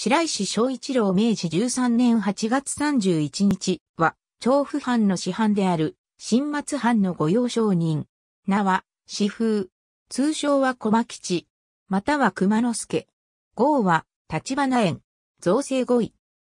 白石昭一郎明治13年8月31日は、調布藩の師範である、新松藩の御用商人。名は、私風。通称は小牧吉。または熊之助。号は、立花園。造成5位。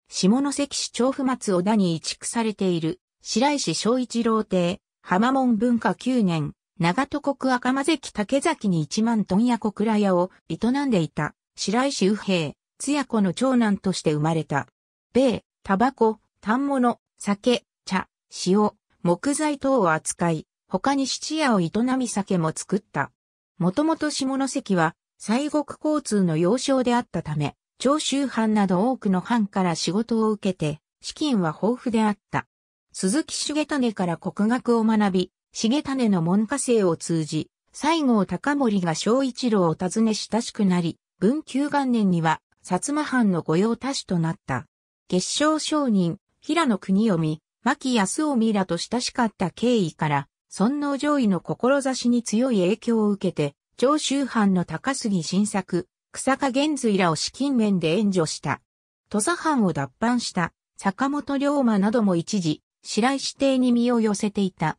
下関市調布松尾田に移築されている、白石昭一郎邸、浜門文化9年、長戸国赤間関竹崎に一万トンや小倉屋を営んでいた、白石右平、つや子の長男として生まれた。米、タバコ、反物、酒、茶、塩、木材等を扱い、他に質屋を営み酒も作った。もともと下関は、西国交通の要衝であったため、長州藩など多くの藩から仕事を受けて、資金は豊富であった。鈴木重種から国学を学び、重種の門下生を通じ、西郷隆盛が小一郎を訪ね親しくなり、文久元年には薩摩藩の御用達となった。月商商人、平野国臣、牧康臣らと親しかった経緯から、尊皇上位の志に強い影響を受けて、長州藩の高杉晋作、草加玄瑞らを資金面で援助した。土佐藩を脱藩した坂本龍馬なども一時、白石邸に身を寄せていた。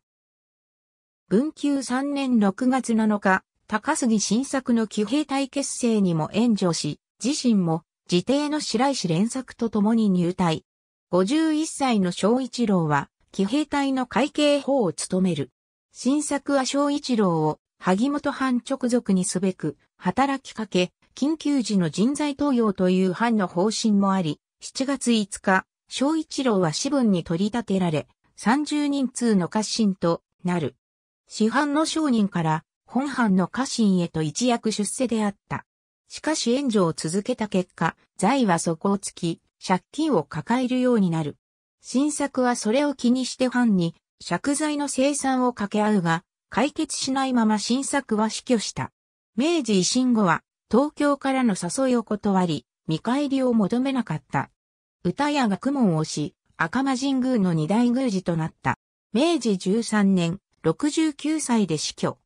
文久3年6月7日、高杉晋作の騎兵隊結成にも援助し、自身も、自邸の白石連作と共に入隊。51歳の小一郎は、騎兵隊の会計法を務める。新作は小一郎を、萩本藩直属にすべく、働きかけ、緊急時の人材登用という藩の方針もあり、7月5日、小一郎は私文に取り立てられ、30人通の家臣となる。市販の商人から本藩の家臣へと一躍出世であった。しかし援助を続けた結果、財は底をつき、借金を抱えるようになる。新作はそれを気にしてファンに、借財の生産を掛け合うが、解決しないまま新作は死去した。明治維新後は、東京からの誘いを断り、見返りを求めなかった。歌や学問をし、赤間神宮の二大宮司となった。明治13年、69歳で死去。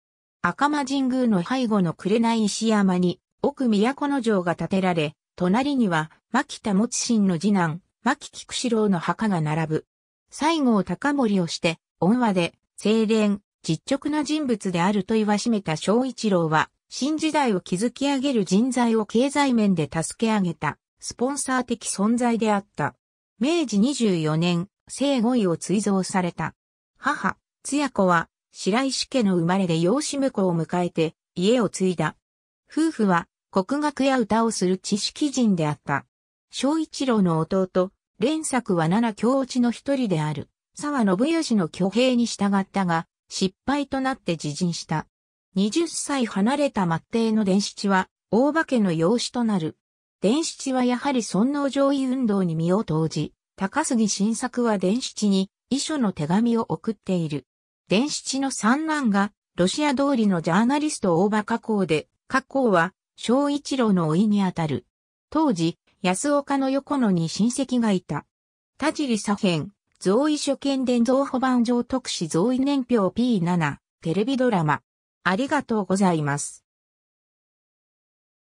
赤間神宮の背後の紅石山に奥都城が建てられ、隣には、牧田持信の次男、牧菊四郎の墓が並ぶ。西郷隆盛をして、恩和で、清廉、実直な人物であると言わしめた小一郎は、新時代を築き上げる人材を経済面で助け上げた、スポンサー的存在であった。明治24年、生後位を追贈された。母、津屋子は、白石家の生まれで養子婿を迎えて、家を継いだ。夫婦は国学や歌をする知識人であった。小一郎の弟、連作は七教落の一人である、沢信義の挙兵に従ったが、失敗となって自陣した。二十歳離れた末帝の伝七は、大化けの養子となる。伝七はやはり尊王上位運動に身を投じ、高杉晋作は伝七に遺書の手紙を送っている。伝七の三男が、ロシア通りのジャーナリスト大場加工で、加工は、小一郎の甥にあたる。当時、安岡の横野に親戚がいた。田尻左辺、増位書見伝贈保版上特使増位年表 P7、テレビドラマ。ありがとうございます。